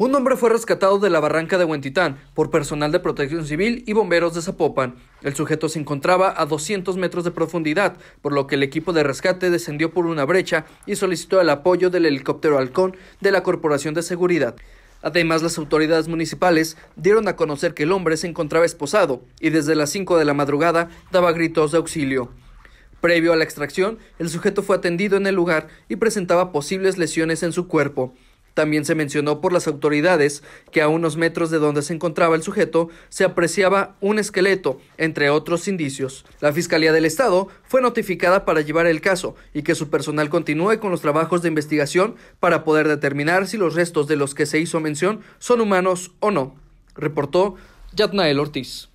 Un hombre fue rescatado de la barranca de Huentitán por personal de protección civil y bomberos de Zapopan. El sujeto se encontraba a 200 metros de profundidad, por lo que el equipo de rescate descendió por una brecha y solicitó el apoyo del helicóptero Halcón de la Corporación de Seguridad. Además, las autoridades municipales dieron a conocer que el hombre se encontraba esposado y desde las 5 de la madrugada daba gritos de auxilio. Previo a la extracción, el sujeto fue atendido en el lugar y presentaba posibles lesiones en su cuerpo. También se mencionó por las autoridades que a unos metros de donde se encontraba el sujeto se apreciaba un esqueleto, entre otros indicios. La Fiscalía del Estado fue notificada para llevar el caso y que su personal continúe con los trabajos de investigación para poder determinar si los restos de los que se hizo mención son humanos o no, reportó Yatnael Ortiz.